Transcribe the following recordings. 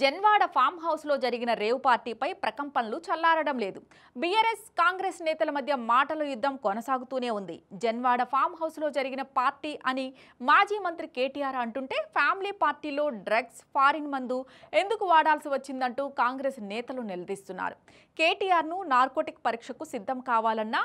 Janwada form హౌస్లో జరిగిన rave పార్టీపై ప్రకంపనలు చల్లారడం లేదు బీఆర్ఎస్ కాంగ్రెస్ నేతల మధ్య మాటల యుద్ధం కొనసాగుతూనే ఉంది జన్వాడ ఫామ్ హౌస్లో జరిగిన పార్టీ అని మాజీ మంత్రి కేటీఆర్ అంటుంటే ఫ్యామిలీ పార్టీలో డ్రగ్స్ ఫారిన్ మందు ఎందుకు వాడాల్సి వచ్చిందంటూ కాంగ్రెస్ నేతలు నిలదీస్తున్నారు కేటీఆర్ను నార్కోటిక్ పరీక్షకు సిద్ధం కావాలన్న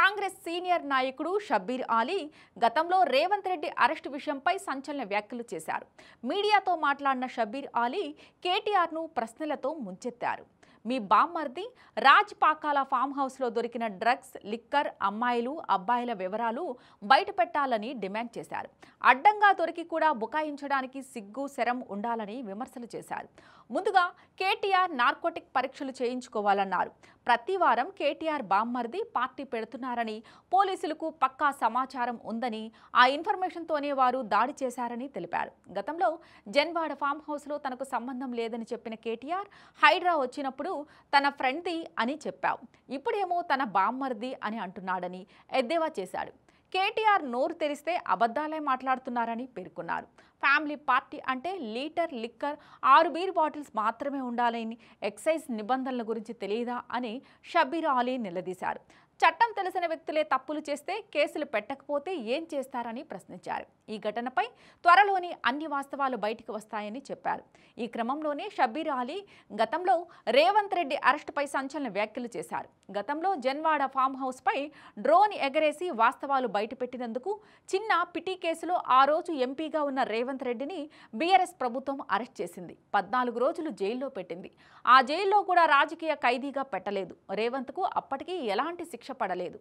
కాంగ్రెస్ సీనియర్ నాయకుడు షబ్బీర్ ఆలీ గతంలో రేవంత్ రెడ్డి అరెస్టు విషయంపై సంచలన వ్యాఖ్యలు చేశారు మీడియాతో మాట్లాడిన షబ్బీర్ ఆలీ కేటీఆర్ను ప్రశ్నలతో ముంచెత్తారు మీ బామ్మర్ది రాజ్ పాకాల ఫామ్ హౌస్లో దొరికిన డ్రగ్స్ లిక్కర్ అమ్మాయిలు అబ్బాయిల వివరాలు బయటపెట్టాలని డిమాండ్ చేశారు అడ్డంగా దొరికి కూడా బుకాయించడానికి సిగ్గు శరం ఉండాలని విమర్శలు చేశారు ముందుగా కేటీఆర్ నార్కోటిక్ పరీక్షలు చేయించుకోవాలన్నారు ప్రతి వారం కేటీఆర్ బామ్మర్ది పార్టీ పెడుతున్నారని పోలీసులకు పక్కా సమాచారం ఉందని ఆ ఇన్ఫర్మేషన్తోనే వారు దాడి చేశారని తెలిపారు గతంలో జన్వాడ ఫామ్ హౌస్లో తనకు సంబంధం లేదని చెప్పిన కేటీఆర్ హైడ్రా వచ్చినప్పుడు తన ఫ్రెండ్ది అని చెప్పావు ఇప్పుడేమో తన బామ్మర్ది అని అంటున్నాడని ఎద్దేవా చేశాడు కేటీఆర్ నోరు తెరిస్తే అబద్ధాలే మాట్లాడుతున్నారని పేర్కొన్నారు ఫ్యామిలీ పార్టీ అంటే లీటర్ లిక్కర్ ఆరు బీర్ బాటిల్స్ మాత్రమే ఉండాలని ఎక్సైజ్ నిబంధనల గురించి తెలియదా అని షబీర్ అలీ నిలదీశారు చట్టం తెలిసిన వ్యక్తులే తప్పులు చేస్తే కేసులు పెట్టకపోతే ఏం చేస్తారని ప్రశ్నించారు ఈ ఘటనపై త్వరలోని అన్ని వాస్తవాలు బయటకు వస్తాయని చెప్పారు ఈ క్రమంలోనే షబీర్ అలీ గతంలో రేవంత్ రెడ్డి అరెస్టుపై సంచలన వ్యాఖ్యలు చేశారు గతంలో జన్వాడ ఫామ్ హౌస్పై డ్రోన్ ఎగరేసి వాస్తవాలు బయటపెట్టినందుకు చిన్న పిటి కేసులో ఆ రోజు ఎంపీగా ఉన్న రేవంత్ రెడ్డిని బీఆర్ఎస్ ప్రభుత్వం అరెస్ట్ చేసింది పద్నాలుగు రోజులు జైల్లో పెట్టింది ఆ జైల్లో కూడా రాజకీయ ఖైదీగా పెట్టలేదు రేవంత్కు అప్పటికీ ఎలాంటి శిక్ష పడలేదు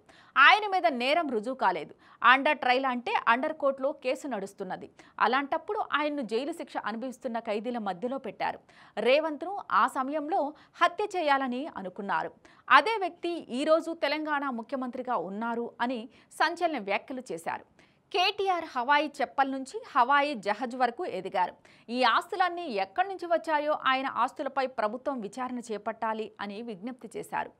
ఆయన మీద నేరం రుజువు కాలేదు అండర్ ట్రయల్ అంటే అండర్ కోర్టులో కేసు నడుస్తున్నది అలాంటప్పుడు ఆయన్ను జైలు శిక్ష అనుభవిస్తున్న ఖైదీల మధ్యలో పెట్టారు రేవంత్ను ఆ సమయంలో హత్య చేయాలని అనుకున్నారు అదే వ్యక్తి ఈరోజు తెలంగాణ ముఖ్యమంత్రిగా ఉన్నారు అని సంచలన వ్యాఖ్యలు చేశారు కేటీఆర్ హవాయి చెప్పల్ నుంచి హవాయి జహజ్ వరకు ఎదిగారు ఈ ఆస్తులన్నీ ఎక్కడి నుంచి వచ్చాయో ఆయన ఆస్తులపై ప్రభుత్వం విచారణ చేపట్టాలి అని విజ్ఞప్తి చేశారు